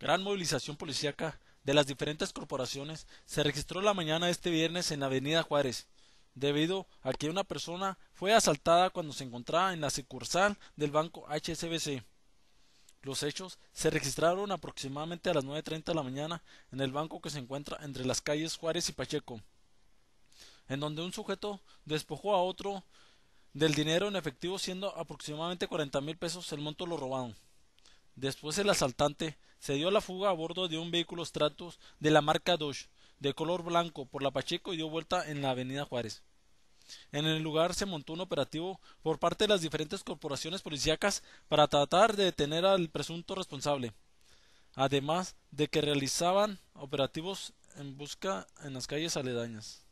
Gran movilización policíaca de las diferentes corporaciones se registró la mañana de este viernes en la avenida Juárez, debido a que una persona fue asaltada cuando se encontraba en la sucursal del banco HSBC. Los hechos se registraron aproximadamente a las 9.30 de la mañana en el banco que se encuentra entre las calles Juárez y Pacheco, en donde un sujeto despojó a otro del dinero en efectivo siendo aproximadamente cuarenta mil pesos el monto lo robado. Después el asaltante se dio la fuga a bordo de un vehículo estratos de la marca Dodge, de color blanco, por la Pacheco y dio vuelta en la avenida Juárez. En el lugar se montó un operativo por parte de las diferentes corporaciones policíacas para tratar de detener al presunto responsable, además de que realizaban operativos en busca en las calles aledañas.